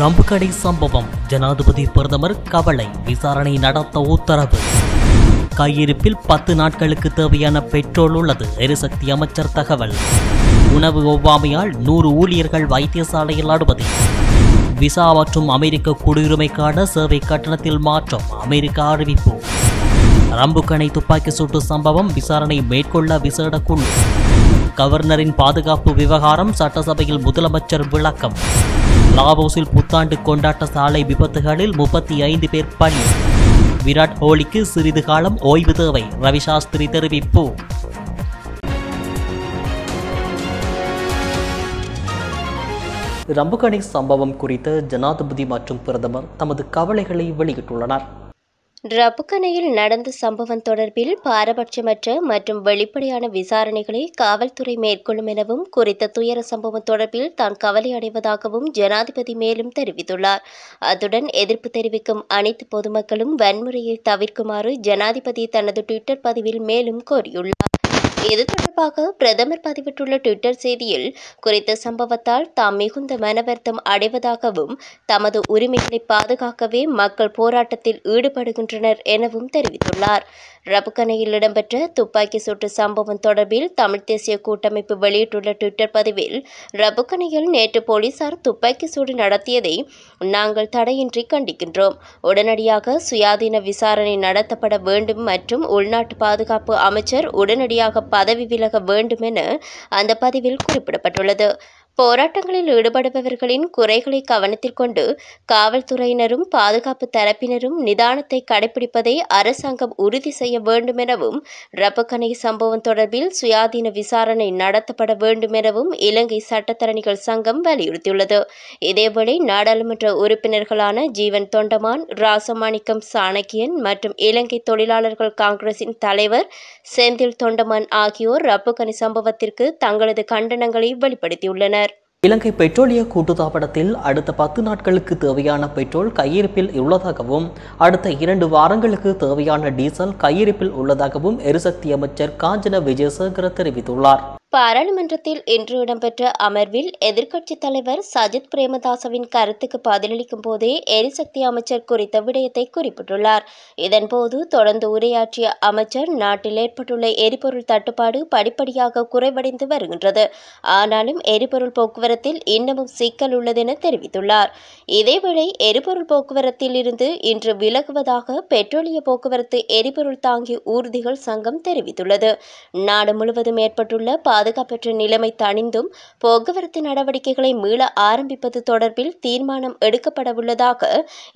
ரம்புகடை சம்பவம் ஜனாதிபதி பிரதமர் கவலை விசாரணை நடத்த உத்தரவு கையிருப்பில் பத்து நாட்களுக்கு தேவையான பெட்ரோல் உள்ளது எரிசக்தி அமைச்சர் தகவல் உணவு ஒவ்வாமையால் நூறு ஊழியர்கள் வைத்தியசாலையில் அனுமதி விசா மற்றும் அமெரிக்க குடியுரிமைக்கான சேவை கட்டணத்தில் மாற்றம் அமெரிக்கா அறிவிப்பு ரம்புக்கணை துப்பாக்கி சூட்டு சம்பவம் விசாரணை மேற்கொள்ள விசேட குழு கவர்னரின் பாதுகாப்பு விவகாரம் சட்டசபையில் முதலமைச்சர் விளக்கம் லாவோஸில் புத்தாண்டு கொண்டாட்ட சாலை விபத்துகளில் முப்பத்தி ஐந்து பேர் பணி விராட் கோலிக்கு சிறிது காலம் ஓய்வு தேவை ரவிசாஸ்திரி தெரிவிப்பு ரம்புகணி சம்பவம் குறித்து ஜனாதிபதி மற்றும் பிரதமர் தமது கவலைகளை வெளியிட்டுள்ளனர் ரபுக்கனையில் நடந்த சம்பவம் தொடர்பில் பாரபட்சமற்ற மற்றும் வெளிப்படையான விசாரணைகளை காவல்துறை மேற்கொள்ளும் எனவும் குறித்த துயர சம்பவம் தொடர்பில் தான் கவலை அடைவதாகவும் ஜனாதிபதி மேலும் தெரிவித்துள்ளார் அத்துடன் எதிர்ப்பு தெரிவிக்கும் அனைத்து பொதுமக்களும் வன்முறையை தவிர்க்குமாறு ஜனாதிபதி தனது டுவிட்டர் பதிவில் மேலும் கோரியுள்ளார் இது தொடர்பாக பிரதமர் பதிவிட்டுள்ள டுவிட்டர் செய்தியில் குறித்த சம்பவத்தால் தாம் மிகுந்த மனவர்த்தம் அடைவதாகவும் தமது உரிமைகளை பாதுகாக்கவே மக்கள் போராட்டத்தில் ஈடுபடுகின்ற வருகின்றனர் எனவும் தெரிவித்துள்ளார் ரபுக்கணையில் இடம்பெற்ற துப்பாக்கி சூட்டு சம்பவம் தொடர்பில் தமிழ் தேசிய கூட்டமைப்பு வெளியிட்டுள்ள டுவிட்டர் பதிவில் ரபுக்கனையில் நேற்று போலீசார் துப்பாக்கி சூடு நடத்தியதை நாங்கள் தடையின்றி கண்டிக்கின்றோம் உடனடியாக சுயாதீன விசாரணை நடத்தப்பட வேண்டும் மற்றும் உள்நாட்டு பாதுகாப்பு அமைச்சர் உடனடியாக பதவி விலக வேண்டும் என அந்த பதிவில் குறிப்பிடப்பட்டுள்ளது போராட்டங்களில் ஈடுபடுபவர்களின் குறைகளை கவனத்திற்கொண்டு காவல்துறையினரும் பாதுகாப்பு தரப்பினரும் நிதானத்தை கடைபிடிப்பதை அரசாங்கம் உறுதி செய்ய வேண்டும் எனவும் ரப்பக்கனை சம்பவம் தொடர்பில் சுயாதீன விசாரணை நடத்தப்பட வேண்டும் எனவும் இலங்கை சட்டத்தரணிகள் சங்கம் வலியுறுத்தியுள்ளது இதேவேளை நாடாளுமன்ற உறுப்பினர்களான ஜீவன் தொண்டமான் ராசமாணிக்கம் சாணக்கியன் மற்றும் இலங்கை தொழிலாளர்கள் காங்கிரசின் தலைவர் செந்தில் தொண்டமான் ஆகியோர் ரப்பக்கணி சம்பவத்திற்கு தங்களது கண்டனங்களை வெளிப்படுத்தியுள்ளனர் இலங்கை பெட்ரோலிய கூட்டுத்தாபனத்தில் அடுத்த பத்து நாட்களுக்கு தேவையான பெட்ரோல் கையிருப்பில் உள்ளதாகவும் அடுத்த இரண்டு வாரங்களுக்கு தேவையான டீசல் கையிருப்பில் உள்ளதாகவும் எரிசக்தி அமைச்சர் காஞ்சன விஜயசேகர தெரிவித்துள்ளார் பாராளுமன்றத்தில் இன்று இடம்பெற்ற அமர்வில் எதிர்க்கட்சித் தலைவர் சஜித் பிரேமதாசவின் கருத்துக்கு பதிலளிக்கும் போதே எரிசக்தி அமைச்சர் குறித்த விடயத்தை குறிப்பிட்டுள்ளார் இதன்போது தொடர்ந்து உரையாற்றிய அமைச்சர் நாட்டில் ஏற்பட்டுள்ள எரிபொருள் தட்டுப்பாடு படிப்படியாக குறைவடைந்து வருகின்றது ஆனாலும் எரிபொருள் போக்குவரத்தில் இன்னமும் சிக்கல் உள்ளதென தெரிவித்துள்ளார் இதேவேளை எரிபொருள் போக்குவரத்தில் இருந்து இன்று விலகுவதாக பெட்ரோலிய போக்குவரத்து எரிபொருள் தாங்கி ஊர்திகள் சங்கம் தெரிவித்துள்ளது நாடு முழுவதும் ஏற்பட்டுள்ள பாதுகாப்பற்ற நிலைமை தணிந்தும் போக்குவரத்து நடவடிக்கைகளை மீள ஆரம்பிப்பது தொடர்பில் தீர்மானம் எடுக்கப்படவுள்ளதாக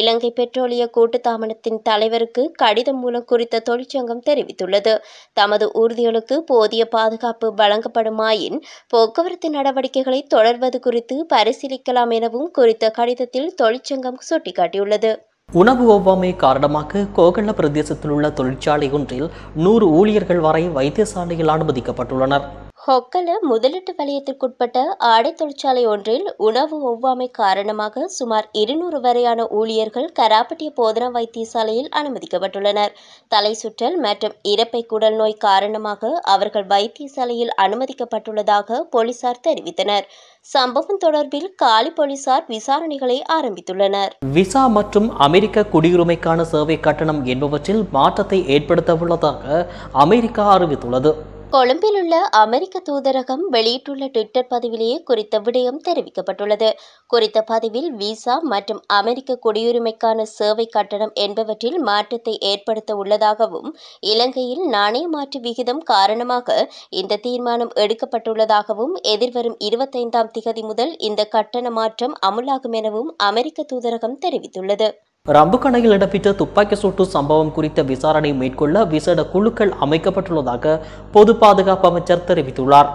இலங்கை பெட்ரோலிய கூட்டுத்தாமனத்தின் தலைவருக்கு கடிதம் மூலம் குறித்த தொழிற்சங்கம் தெரிவித்துள்ளது தமது ஊர்திகளுக்கு போதிய பாதுகாப்பு வழங்கப்படுமாயின் போக்குவரத்து நடவடிக்கைகளை தொடர்வது குறித்து பரிசீலிக்கலாம் எனவும் குறித்த கடிதத்தில் தொழிற்சங்கம் சுட்டிக்காட்டியுள்ளது உணவு ஒவ்வாமை காரணமாக கோகல பிரதேசத்தில் உள்ள தொழிற்சாலை ஒன்றில் நூறு ஊழியர்கள் வரை வைத்தியசாலையில் அனுமதிக்கப்பட்டுள்ளனர் ஹொக்கல முதலீட்டு வலயத்திற்குட்பட்ட ஆடை தொழிற்சாலை ஒன்றில் உணவு ஒவ்வாமை காரணமாக சுமார் இருநூறு வரையான ஊழியர்கள் கராப்பட்டிய போதனா வைத்தியசாலையில் அனுமதிக்கப்பட்டுள்ளனர் தலை சுற்றல் மற்றும் இறப்பை குடல் நோய் காரணமாக அவர்கள் வைத்தியசாலையில் அனுமதிக்கப்பட்டுள்ளதாக போலீசார் தெரிவித்தனர் சம்பவம் தொடர்பில் காலி போலீசார் விசாரணைகளை ஆரம்பித்துள்ளனர் விசா மற்றும் அமெரிக்க குடியுரிமைக்கான சேவை கட்டணம் என்பவற்றில் மாற்றத்தை ஏற்படுத்தவுள்ளதாக அமெரிக்கா அறிவித்துள்ளது கொழும்பில் உள்ள அமெரிக்க தூதரகம் வெளியிட்டுள்ள ட்விட்டர் பதிவிலேயே குறித்த விடயம் தெரிவிக்கப்பட்டுள்ளது குறித்த பதிவில் விசா மற்றும் அமெரிக்க குடியுரிமைக்கான சேவை கட்டணம் என்பவற்றில் மாற்றத்தை ஏற்படுத்த உள்ளதாகவும் இலங்கையில் நாணய மாற்று விகிதம் காரணமாக இந்த தீர்மானம் எடுக்கப்பட்டுள்ளதாகவும் எதிர்வரும் இருபத்தைந்தாம் திகதி முதல் இந்த கட்டண மாற்றம் அமுலாகும் எனவும் அமெரிக்க தூதரகம் தெரிவித்துள்ளது ரம்புக்கடையில் இடம்பெற்ற துப்பாக்கி சூட்டு சம்பவம் குறித்த விசாரணை மேற்கொள்ள விசேட குழுக்கள் அமைக்கப்பட்டுள்ளதாக பொது பாதுகாப்பு அமைச்சர் தெரிவித்துள்ளார்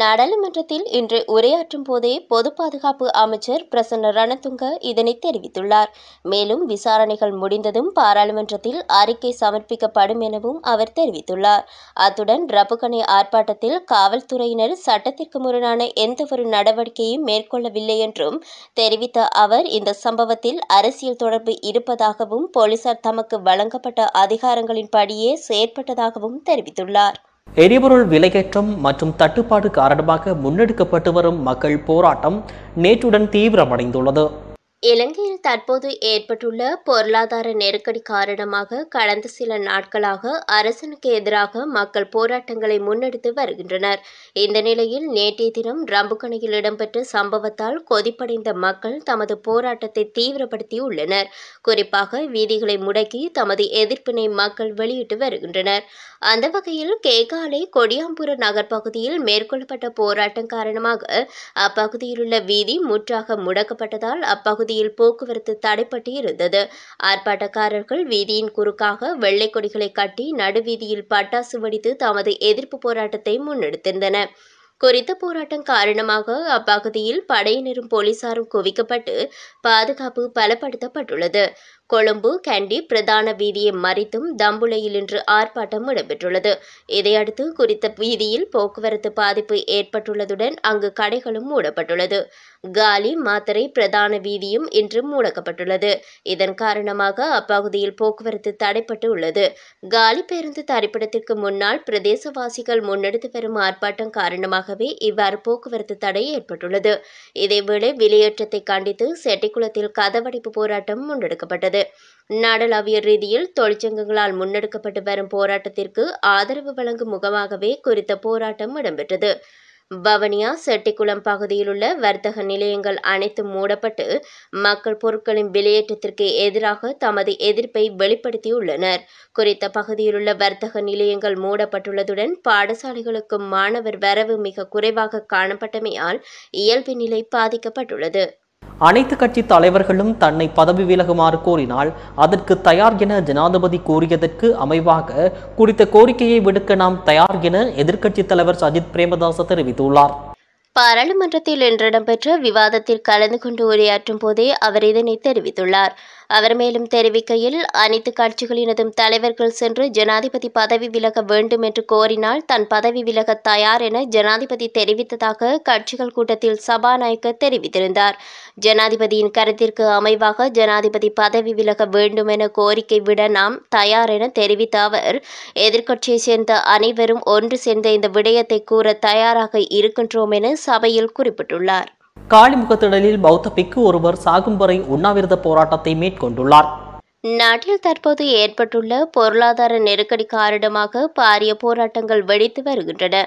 நாடாளுமன்றத்தில் இன்று உரையாற்றும் போதே பொது பாதுகாப்பு அமைச்சர் பிரசன்ன ரணதுங்க இதனை தெரிவித்துள்ளார் மேலும் விசாரணைகள் முடிந்ததும் பாராளுமன்றத்தில் அறிக்கை சமர்ப்பிக்கப்படும் எனவும் அவர் தெரிவித்துள்ளார் அத்துடன் ரபுகணை ஆர்ப்பாட்டத்தில் காவல்துறையினர் சட்டத்திற்கு முரணான எந்தவொரு நடவடிக்கையும் மேற்கொள்ளவில்லை என்றும் தெரிவித்த அவர் இந்த சம்பவத்தில் அரசியல் தொடர்பு இருப்பதாகவும் போலீசார் தமக்கு வழங்கப்பட்ட அதிகாரங்களின்படியே செயற்பட்டதாகவும் தெரிவித்துள்ளார் எரிபொருள் விலையேற்றம் மற்றும் தட்டுப்பாடு காரணமாக முன்னெடுக்கப்பட்டு வரும் மக்கள் போராட்டம் நேற்றுடன் தீவிரமடைந்துள்ளது இலங்கையில் தற்போது ஏற்பட்டுள்ள பொருளாதார நெருக்கடி காரணமாக கடந்த சில நாட்களாக அரசனுக்கு எதிராக மக்கள் போராட்டங்களை முன்னெடுத்து வருகின்றனர் இந்த நிலையில் நேற்றைய தினம் ரம்புக்கணையில் இடம்பெற்ற சம்பவத்தால் கொதிப்படைந்த மக்கள் தமது போராட்டத்தை தீவிரப்படுத்தியுள்ளனர் குறிப்பாக வீதிகளை முடக்கி தமது எதிர்ப்பினை மக்கள் வெளியிட்டு வருகின்றனர் அந்த வகையில் கேகாலை கொடியாம்புர நகர்பகுதியில் மேற்கொள்ளப்பட்ட போராட்டம் காரணமாக அப்பகுதியில் உள்ள வீதி முற்றாக முடக்கப்பட்டதால் அப்பகுதி பகுதியில் போக்குவரத்து தடைப்பட்டு இருந்தது ஆர்ப்பாட்டக்காரர்கள் வீதியின் குறுக்காக வெள்ளை கொடிகளை கட்டி நடுவீதியில் பட்டாசு வடித்து தமது எதிர்ப்பு போராட்டத்தை முன்னெடுத்திருந்தனர் குறித்த போராட்டம் காரணமாக அப்பகுதியில் படையினரும் போலீசாரும் குவிக்கப்பட்டு பாதுகாப்பு பலப்படுத்தப்பட்டுள்ளது கொழும்பு கேண்டி பிரதான வீதியை மறித்தும் தம்புளையில் இன்று ஆர்ப்பாட்டம் இடம்பெற்றுள்ளது இதையடுத்து குறித்த வீதியில் போக்குவரத்து பாதிப்பு ஏற்பட்டுள்ளதுடன் அங்கு கடைகளும் மூடப்பட்டுள்ளது காலி மாத்தரை பிரதான வீதியும் இன்று மூடக்கப்பட்டுள்ளது இதன் காரணமாக அப்பகுதியில் போக்குவரத்து தடைப்பட்டு உள்ளது காலி பேருந்து தரிப்பிடத்திற்கு முன்னால் பிரதேசவாசிகள் முன்னெடுத்து வரும் ஆர்ப்பாட்டம் காரணமாகவே இவ்வாறு போக்குவரத்து தடை ஏற்பட்டுள்ளது இதேவேளை வெளியேற்றத்தை கண்டித்து செட்டிக்குளத்தில் கதவடைப்பு போராட்டம் முன்னெடுக்கப்பட்டது தெரிவித்துள்ளது நாடளாவிய ரீதியில் தொழிற்சங்கங்களால் முன்னெடுக்கப்பட்டு வரும் போராட்டத்திற்கு ஆதரவு வழங்கும் முகமாகவே குறித்த போராட்டம் இடம்பெற்றது பவனியா செட்டிக்குளம் பகுதியில் உள்ள வர்த்தக நிலையங்கள் அனைத்தும் மூடப்பட்டு மக்கள் பொருட்களின் விலையேற்றத்திற்கு எதிராக தமது எதிர்ப்பை வெளிப்படுத்தியுள்ளனர் குறித்த பகுதியிலுள்ள வர்த்தக நிலையங்கள் மூடப்பட்டுள்ளதுடன் பாடசாலைகளுக்கும் மாணவர் வரவு மிக குறைவாக காணப்பட்டமையால் இயல்பு நிலை பாதிக்கப்பட்டுள்ளது அனைத்து கட்சி தலைவர்களும் தன்னை பதவி விலகுமாறு கோரினால் அதற்கு தயார் என ஜனாதிபதி கூறியதற்கு அமைவாக குறித்த கோரிக்கையை விடுக்க நாம் தயார் என எதிர்க்கட்சித் தலைவர் சஜித் பிரேமதாச தெரிவித்துள்ளார் பாராளுமன்றத்தில் இன்று இடம்பெற்ற விவாதத்தில் கலந்து கொண்டு உரையாற்றும் போதே அவர் இதனை தெரிவித்துள்ளார் அவர் மேலும் தெரிவிக்கையில் அனைத்து கட்சிகளினதும் தலைவர்கள் சென்று ஜனாதிபதி பதவி விலக வேண்டும் என்று கோரினால் தன் பதவி விலக தயார் என ஜனாதிபதி தெரிவித்ததாக கட்சிகள் கூட்டத்தில் சபாநாயகர் தெரிவித்திருந்தார் ஜனாதிபதியின் கருத்திற்கு அமைவாக ஜனாதிபதி பதவி விலக வேண்டும் என கோரிக்கை விட நாம் தயார் என தெரிவித்த அவர் எதிர்க்கட்சியை சேர்ந்த அனைவரும் ஒன்று சேர்ந்த இந்த விடயத்தை கூற தயாராக இருக்கின்றோம் என சபையில் குறிப்பிட்டுள்ளார் காளிமுகத்திடலில் பௌத்த பிக்கு ஒருவர் சாகும்பரை உண்ணாவிரத போராட்டத்தை மேற்கொண்டுள்ளார் நாட்டில் தற்போது ஏற்பட்டுள்ள பொருளாதார நெருக்கடி காரணமாக பாரிய போராட்டங்கள் வெடித்து வருகின்றன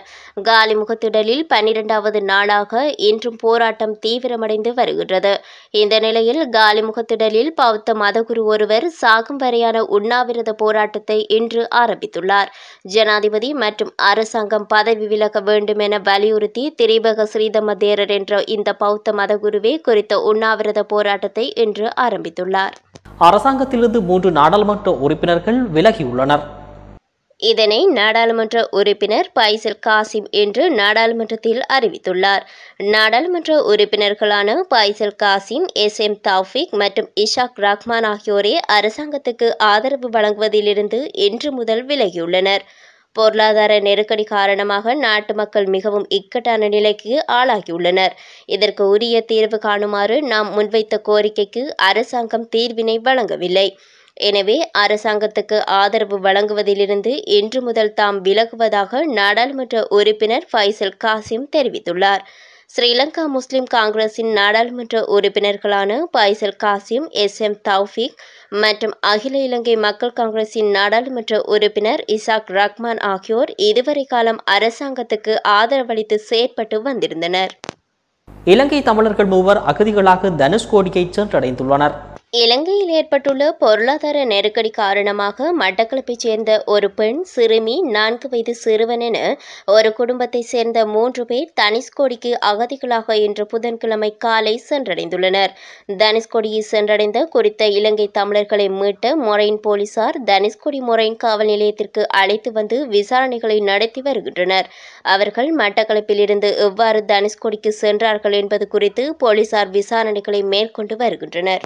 காலிமுகத்திடலில் பன்னிரெண்டாவது நாளாக இன்றும் போராட்டம் தீவிரமடைந்து வருகின்றது இந்த நிலையில் காலிமுகத்திடலில் பௌத்த மதகுரு ஒருவர் சாகும் வரையான உண்ணாவிரத போராட்டத்தை இன்று ஆரம்பித்துள்ளார் ஜனாதிபதி மற்றும் அரசாங்கம் பதவி விலக வேண்டும் என வலியுறுத்தி திரிபக ஸ்ரீதம தேரர் என்ற இந்த பௌத்த மதகுருவே குறித்த உண்ணாவிரத போராட்டத்தை இன்று ஆரம்பித்துள்ளார் அரசாங்கத்திலிருந்து மூன்று நாடாளுமன்ற உறுப்பினர்கள் விலகியுள்ளனர் இதனை நாடாளுமன்ற உறுப்பினர் பைசல் காசிம் என்று நாடாளுமன்றத்தில் அறிவித்துள்ளார் நாடாளுமன்ற உறுப்பினர்களான பைசல் காசிம் எஸ் எம் தௌஃபிக் மற்றும் இஷாக் ரஹ்மான் ஆகியோரே அரசாங்கத்துக்கு ஆதரவு வழங்குவதிலிருந்து இன்று முதல் விலகியுள்ளனர் பொருளாதார நெருக்கடி காரணமாக நாட்டு மக்கள் மிகவும் இக்கட்டான நிலைக்கு ஆளாகியுள்ளனர் இதற்கு உரிய தீர்வு காணுமாறு நாம் முன்வைத்த கோரிக்கைக்கு அரசாங்கம் தீர்வினை வழங்கவில்லை எனவே அரசாங்கத்துக்கு ஆதரவு வழங்குவதிலிருந்து இன்று முதல் தாம் விலகுவதாக நாடாளுமன்ற உறுப்பினர் ஃபைசல் காசிம் தெரிவித்துள்ளார் ஸ்ரீலங்கா முஸ்லிம் காங்கிரசின் நாடாளுமன்ற உறுப்பினர்களான பைசல் காசிம் எஸ் எம் தௌஃபிக் மற்றும் அகில இலங்கை மக்கள் காங்கிரசின் நாடாளுமன்ற உறுப்பினர் இசாக் ரஹ்மான் ஆகியோர் இதுவரை காலம் அரசாங்கத்துக்கு ஆதரவளித்து செயற்பட்டு வந்திருந்தனர் இலங்கை தமிழர்கள் மூவர் அகதிகளாக தனுஷ்கோடியை சென்றடைந்துள்ளனர் இலங்கையில் ஏற்பட்டுள்ள பொருளாதார நெருக்கடி காரணமாக மட்டக்களப்பைச் சேர்ந்த ஒரு பெண் சிறுமி நான்கு வயது சிறுவன் என ஒரு குடும்பத்தைச் சேர்ந்த மூன்று பேர் தனிஷ்கோடிக்கு அகதிகளாக இன்று புதன்கிழமை காலை சென்றடைந்துள்ளனர் தனுஷ்கோடியை சென்றடைந்த குறித்த இலங்கை தமிழர்களை மீட்ட மொரைன் போலீசார் தனுஷ்கோடி மொரைன் காவல் நிலையத்திற்கு அழைத்து வந்து விசாரணைகளை நடத்தி வருகின்றனர் அவர்கள் மட்டக்களப்பில் இருந்து எவ்வாறு தனுஷ்கோடிக்கு சென்றார்கள் என்பது குறித்து போலீசார் விசாரணைகளை மேற்கொண்டு வருகின்றனர்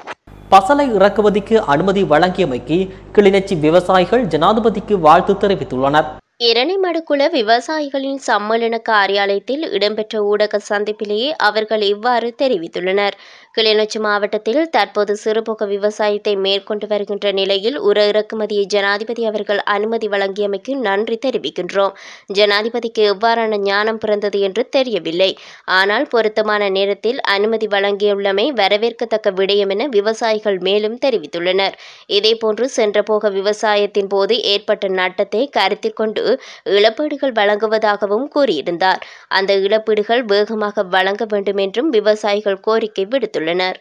பசலை இறக்குமதிக்கு அனுமதி வழங்கியமைக்கு கிளிநொச்சி விவசாயிகள் ஜனாதிபதிக்கு வாழ்த்து தெரிவித்துள்ளனர் இரணைமடுக்குள விவசாயிகளின் சம்மேளன காரியாலயத்தில் இடம்பெற்ற ஊடக சந்திப்பிலேயே அவர்கள் இவ்வாறு தெரிவித்துள்ளனர் கிளிநொச்சி மாவட்டத்தில் தற்போது சிறுபோக விவசாயத்தை மேற்கொண்டு வருகின்ற நிலையில் உர இறக்குமதியை ஜனாதிபதி அவர்கள் அனுமதி வழங்கியமைக்கு நன்றி தெரிவிக்கின்றோம் ஜனாதிபதிக்கு எவ்வாறான ஞானம் பிறந்தது என்று தெரியவில்லை ஆனால் பொருத்தமான நேரத்தில் அனுமதி வழங்கியுள்ளமை வரவேற்கத்தக்க விடயம் என விவசாயிகள் மேலும் தெரிவித்துள்ளனர் இதேபோன்று சென்றபோக விவசாயத்தின் போது ஏற்பட்ட நட்டத்தை கருத்தில் கொண்டு இழப்பீடுகள் வழங்குவதாகவும் கூறியிருந்தார் அந்த இழப்பீடுகள் வேகமாக வழங்க வேண்டும் என்றும் விவசாயிகள் கோரிக்கை விடுத்துள்ளனர்